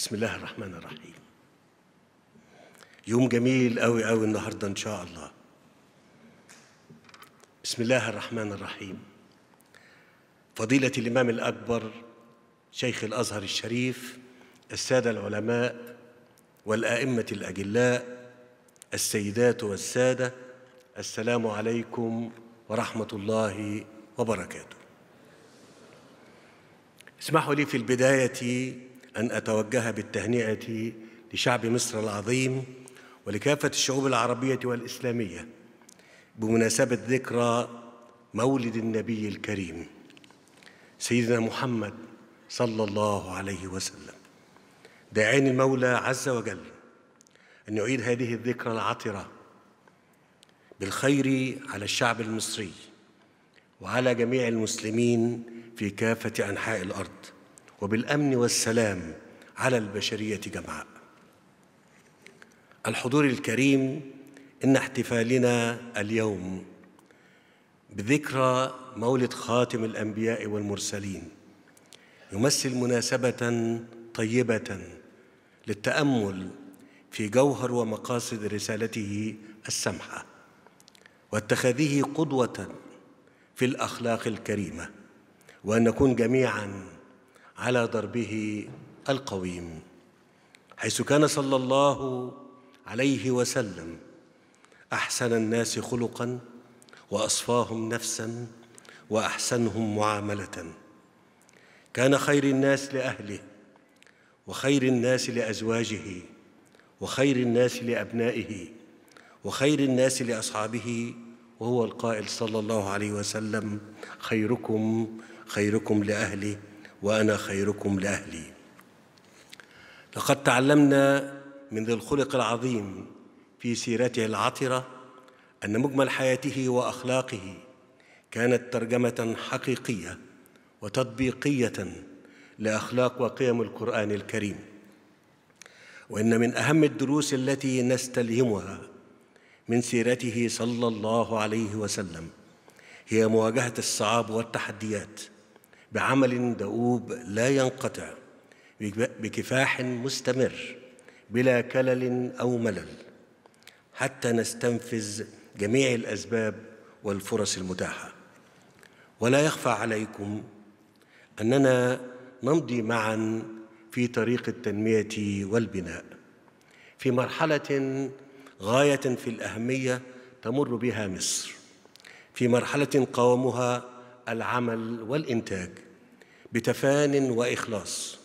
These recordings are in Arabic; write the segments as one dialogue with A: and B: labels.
A: بسم الله الرحمن الرحيم يوم جميل قوي قوي النهارده ان شاء الله بسم الله الرحمن الرحيم فضيلة الإمام الأكبر شيخ الأزهر الشريف السادة العلماء والآئمة الأجلاء السيدات والسادة السلام عليكم ورحمة الله وبركاته اسمحوا لي في البداية أن أتوجه بالتهنئة لشعب مصر العظيم ولكافة الشعوب العربية والإسلامية بمناسبة ذكرى مولد النبي الكريم سيدنا محمد صلى الله عليه وسلم داعين المولى عز وجل أن يعيد هذه الذكرى العطرة بالخير على الشعب المصري وعلى جميع المسلمين في كافة أنحاء الأرض وبالامن والسلام على البشريه جمعاء الحضور الكريم ان احتفالنا اليوم بذكرى مولد خاتم الانبياء والمرسلين يمثل مناسبه طيبه للتامل في جوهر ومقاصد رسالته السمحه واتخاذه قدوه في الاخلاق الكريمه وان نكون جميعا على ضربه القويم حيث كان صلى الله عليه وسلم احسن الناس خلقا واصفاهم نفسا واحسنهم معامله كان خير الناس لاهله وخير الناس لازواجه وخير الناس لابنائه وخير الناس لاصحابه وهو القائل صلى الله عليه وسلم خيركم خيركم لاهله وأنا خيركم لأهلي لقد تعلمنا من ذي الخلق العظيم في سيرته العطرة أن مجمل حياته وأخلاقه كانت ترجمة حقيقية وتطبيقية لأخلاق وقيم القرآن الكريم وإن من أهم الدروس التي نستلهمها من سيرته صلى الله عليه وسلم هي مواجهة الصعاب والتحديات بعمل دؤوب لا ينقطع بكفاح مستمر بلا كلل او ملل حتى نستنفذ جميع الاسباب والفرص المتاحه ولا يخفى عليكم اننا نمضي معا في طريق التنميه والبناء في مرحله غايه في الاهميه تمر بها مصر في مرحله قوامها العمل والإنتاج بتفان وإخلاص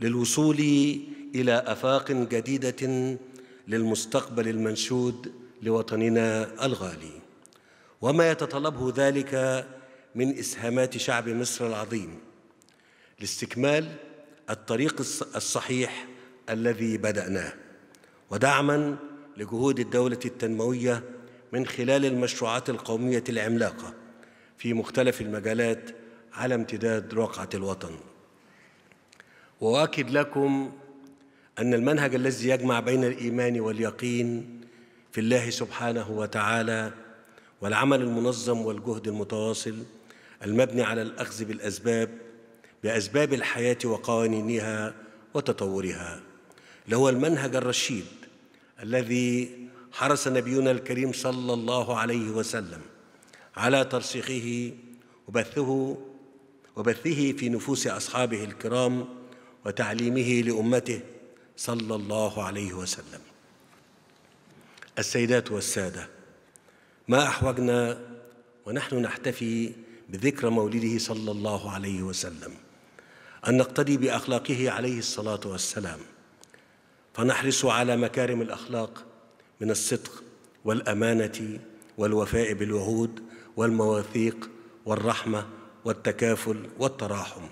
A: للوصول إلى آفاق جديدة للمستقبل المنشود لوطننا الغالي وما يتطلبه ذلك من إسهامات شعب مصر العظيم لاستكمال الطريق الصحيح الذي بدأناه ودعما لجهود الدولة التنموية من خلال المشروعات القومية العملاقة في مختلف المجالات على امتداد رقعة الوطن وأؤكد لكم أن المنهج الذي يجمع بين الإيمان واليقين في الله سبحانه وتعالى والعمل المنظم والجهد المتواصل المبني على الأخذ بالأسباب بأسباب الحياة وقوانينها وتطورها لهو المنهج الرشيد الذي حرص نبينا الكريم صلى الله عليه وسلم على ترسيخه وبثه وبثه في نفوس أصحابه الكرام وتعليمه لأمته صلى الله عليه وسلم السيدات والسادة ما أحوجنا ونحن نحتفي بذكرى مولده صلى الله عليه وسلم أن نقتدي بأخلاقه عليه الصلاة والسلام فنحرص على مكارم الأخلاق من الصدق والأمانة والوفاء بالوعود والمواثيق والرحمه والتكافل والتراحم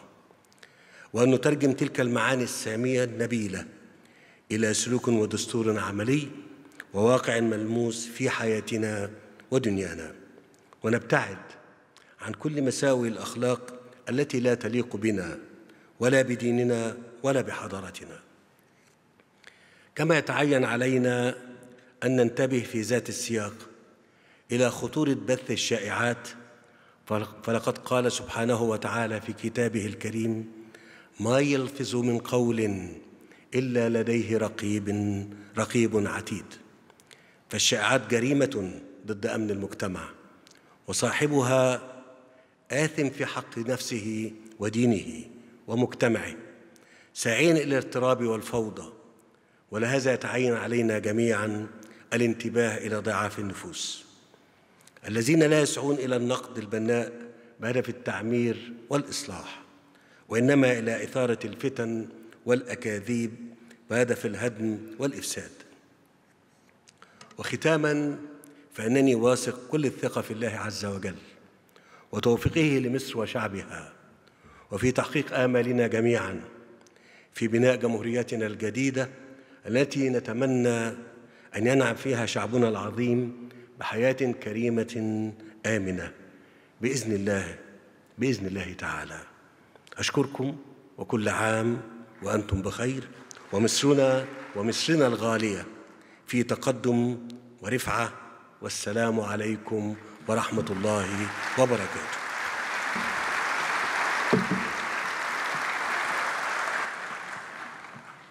A: وان نترجم تلك المعاني الساميه النبيله الى سلوك ودستور عملي وواقع ملموس في حياتنا ودنيانا ونبتعد عن كل مساوي الاخلاق التي لا تليق بنا ولا بديننا ولا بحضارتنا كما يتعين علينا ان ننتبه في ذات السياق إلى خطورة بث الشائعات فلقد قال سبحانه وتعالى في كتابه الكريم ما يلفظ من قول إلا لديه رقيب رقيب عتيد فالشائعات جريمة ضد أمن المجتمع وصاحبها آثم في حق نفسه ودينه ومجتمعه ساعين إلى الاضطراب والفوضى ولهذا يتعين علينا جميعا الانتباه إلى ضعاف النفوس الذين لا يسعون إلى النقد البناء بهدف التعمير والإصلاح وإنما إلى إثارة الفتن والأكاذيب بهدف الهدم والإفساد وختاما فإنني واثق كل الثقة في الله عز وجل وتوفيقه لمصر وشعبها وفي تحقيق آمالنا جميعا في بناء جمهوريتنا الجديدة التي نتمنى أن ينعم فيها شعبنا العظيم بحياة كريمة آمنة بإذن الله بإذن الله تعالى أشكركم وكل عام وأنتم بخير ومصرنا ومصرنا الغالية في تقدم ورفعة والسلام عليكم ورحمة الله وبركاته